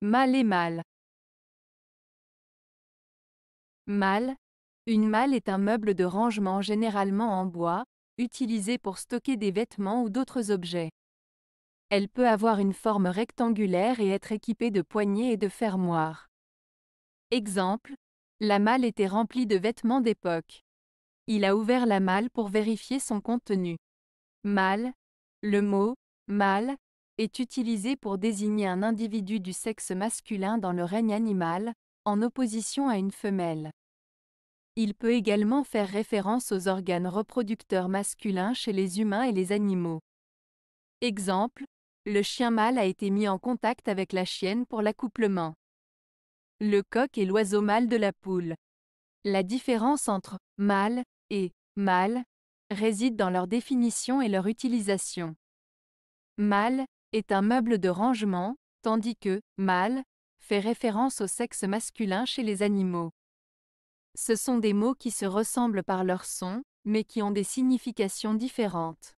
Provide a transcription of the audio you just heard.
Mal et mâle. Mal, Une malle est un meuble de rangement généralement en bois, utilisé pour stocker des vêtements ou d'autres objets. Elle peut avoir une forme rectangulaire et être équipée de poignées et de fermoirs. Exemple. La malle était remplie de vêtements d'époque. Il a ouvert la malle pour vérifier son contenu. Malle. Le mot « malle » est utilisé pour désigner un individu du sexe masculin dans le règne animal, en opposition à une femelle. Il peut également faire référence aux organes reproducteurs masculins chez les humains et les animaux. Exemple, le chien mâle a été mis en contact avec la chienne pour l'accouplement. Le coq est l'oiseau mâle de la poule. La différence entre mâle et mâle réside dans leur définition et leur utilisation. Mâle est un meuble de rangement, tandis que mâle fait référence au sexe masculin chez les animaux. Ce sont des mots qui se ressemblent par leur son, mais qui ont des significations différentes.